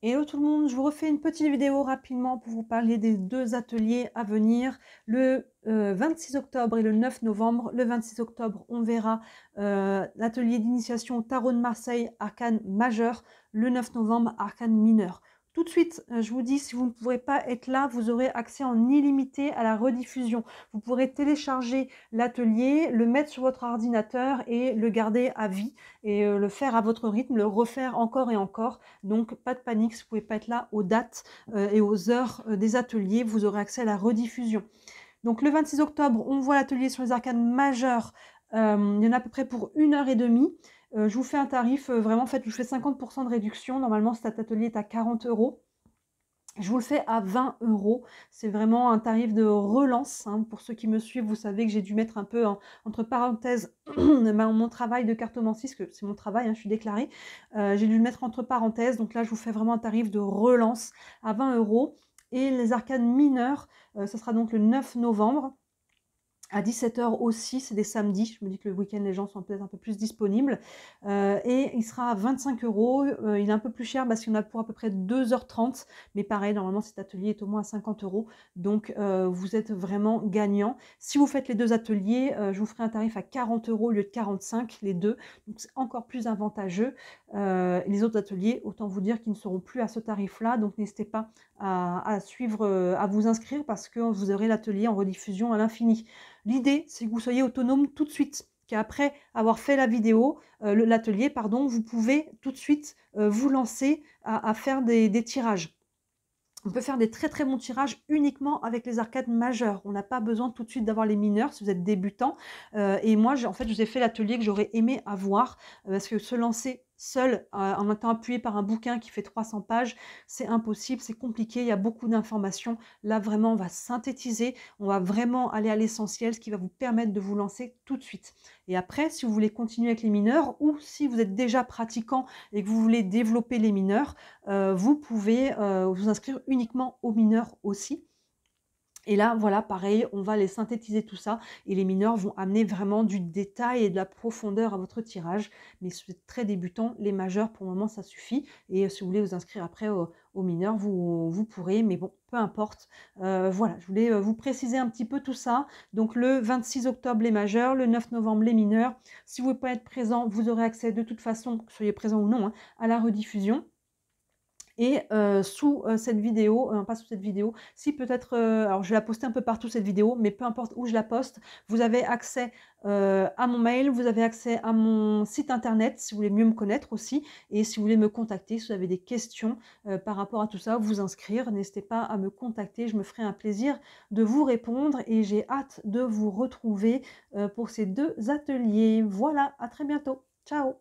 Hello tout le monde, je vous refais une petite vidéo rapidement pour vous parler des deux ateliers à venir, le 26 euh, octobre et le 9 novembre. Le 26 octobre, on verra euh, l'atelier d'initiation Tarot de Marseille, arcane majeur, le 9 novembre, arcane mineur. Tout de suite, euh, je vous dis, si vous ne pouvez pas être là, vous aurez accès en illimité à la rediffusion. Vous pourrez télécharger l'atelier, le mettre sur votre ordinateur et le garder à vie et euh, le faire à votre rythme, le refaire encore et encore. Donc, pas de panique, si vous ne pouvez pas être là aux dates euh, et aux heures des ateliers, vous aurez accès à la rediffusion. Donc, le 26 octobre, on voit l'atelier sur les arcanes majeures. il y en a à peu près pour une heure et demie. Euh, je vous fais un tarif euh, vraiment, en fait, je fais 50% de réduction. Normalement, cet atelier est à 40 euros. Je vous le fais à 20 euros. C'est vraiment un tarif de relance. Hein. Pour ceux qui me suivent, vous savez que j'ai dû mettre un peu entre parenthèses mon travail de cartomancie, parce que c'est mon travail, hein, je suis déclarée. Euh, j'ai dû le mettre entre parenthèses. Donc là, je vous fais vraiment un tarif de relance à 20 euros. Et les arcanes mineures, ça sera donc le 9 novembre à 17h aussi, c'est des samedis. Je me dis que le week-end, les gens sont peut-être un peu plus disponibles. Euh, et il sera à 25 euros. Euh, il est un peu plus cher parce qu'il y en a pour à peu près 2h30. Mais pareil, normalement, cet atelier est au moins à 50 euros. Donc, euh, vous êtes vraiment gagnant. Si vous faites les deux ateliers, je vous ferai un tarif à 40 euros au lieu de 45, les deux. Donc, c'est encore plus avantageux. les autres ateliers, autant vous dire qu'ils ne seront plus à ce tarif-là. Donc, n'hésitez pas à suivre, à vous inscrire parce que vous aurez l'atelier en rediffusion à l'infini. L'idée, c'est que vous soyez autonome tout de suite, qu'après avoir fait la vidéo, euh, l'atelier, pardon, vous pouvez tout de suite euh, vous lancer à, faire des, tirages. On peut faire des très très bons tirages uniquement avec les arcades majeures. On n'a pas besoin tout de suite d'avoir les mineurs si vous êtes débutant. Euh, et moi, en fait, je vous ai fait l'atelier que j'aurais aimé avoir parce que se lancer seul, euh, en étant appuyé par un bouquin qui fait 300 pages, c'est impossible, c'est compliqué, il y a beaucoup d'informations. Là, vraiment, on va synthétiser, on va vraiment aller à l'essentiel, ce qui va vous permettre de vous lancer tout de suite. Et après, si vous voulez continuer avec les mineurs, ou si vous êtes déjà pratiquant et que vous voulez développer les mineurs, euh, vous pouvez euh, vous inscrire uniquement aux mineurs aussi. Et là, voilà, pareil, on va les synthétiser tout ça et les mineurs vont amener vraiment du détail et de la profondeur à votre tirage. Mais si vous êtes très débutant, les majeurs, pour le moment, ça suffit. Et euh, si vous voulez vous inscrire après aux mineurs, vous, vous pourrez, mais bon, peu importe. Euh, voilà, je voulais euh, vous préciser un petit peu tout ça. Donc le 26 octobre, les majeurs, le 9 novembre, les mineurs. Si vous ne pouvez pas être présent, vous aurez accès de toute façon, que soyez présent ou non, hein, à la rediffusion. Et euh, sous euh, cette vidéo, euh, pas sous cette vidéo, si peut-être, alors je vais la poster un peu partout cette vidéo, mais peu importe où je la poste, vous avez accès à mon mail, vous avez accès à mon site internet si vous voulez mieux me connaître aussi, et si vous voulez me contacter, si vous avez des questions par rapport à tout ça, vous inscrire, n'hésitez pas à me contacter, je me ferai un plaisir de vous répondre et j'ai hâte de vous retrouver pour ces deux ateliers. Voilà, à très bientôt. Ciao